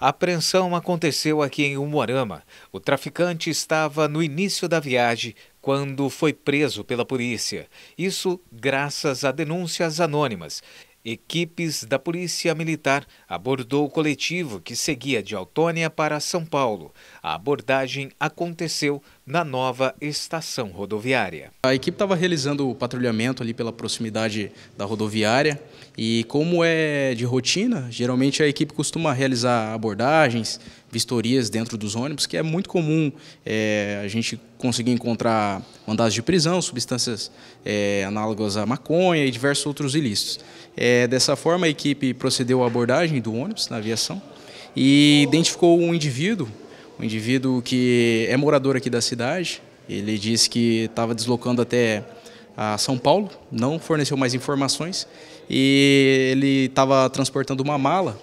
A apreensão aconteceu aqui em Umuarama. O traficante estava no início da viagem quando foi preso pela polícia. Isso graças a denúncias anônimas. Equipes da Polícia Militar abordou o coletivo que seguia de Autônia para São Paulo. A abordagem aconteceu na nova estação rodoviária. A equipe estava realizando o patrulhamento ali pela proximidade da rodoviária e como é de rotina, geralmente a equipe costuma realizar abordagens, vistorias dentro dos ônibus, que é muito comum é, a gente conseguir encontrar mandados de prisão, substâncias é, análogas à maconha e diversos outros ilícitos. É, dessa forma, a equipe procedeu à abordagem do ônibus na aviação e identificou um indivíduo, um indivíduo que é morador aqui da cidade. Ele disse que estava deslocando até a São Paulo, não forneceu mais informações e ele estava transportando uma mala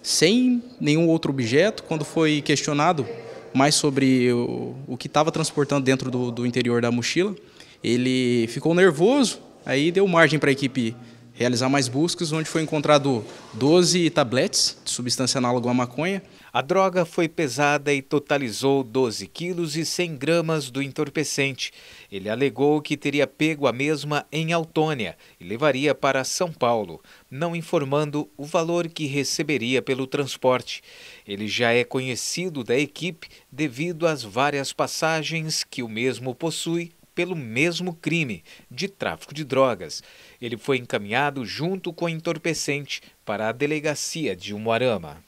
sem nenhum outro objeto. Quando foi questionado mais sobre o, o que estava transportando dentro do, do interior da mochila, ele ficou nervoso, aí deu margem para a equipe realizar mais buscas, onde foi encontrado 12 tabletes de substância análoga à maconha. A droga foi pesada e totalizou 12 quilos e 100 gramas do entorpecente. Ele alegou que teria pego a mesma em Autônia e levaria para São Paulo, não informando o valor que receberia pelo transporte. Ele já é conhecido da equipe devido às várias passagens que o mesmo possui pelo mesmo crime de tráfico de drogas. Ele foi encaminhado junto com o entorpecente para a delegacia de Umuarama.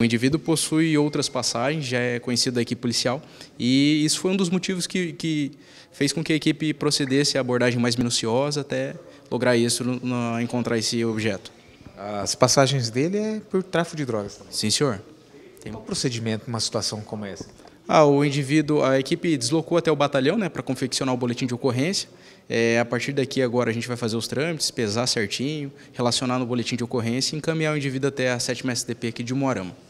O indivíduo possui outras passagens, já é conhecido da equipe policial, e isso foi um dos motivos que, que fez com que a equipe procedesse a abordagem mais minuciosa até lograr isso, no, encontrar esse objeto. As passagens dele é por tráfico de drogas Sim, senhor. Tem... Qual o procedimento numa situação como essa? Ah, o indivíduo, a equipe deslocou até o batalhão né, para confeccionar o boletim de ocorrência. É, a partir daqui agora a gente vai fazer os trâmites, pesar certinho, relacionar no boletim de ocorrência e encaminhar o indivíduo até a 7 SDP aqui de Moarama.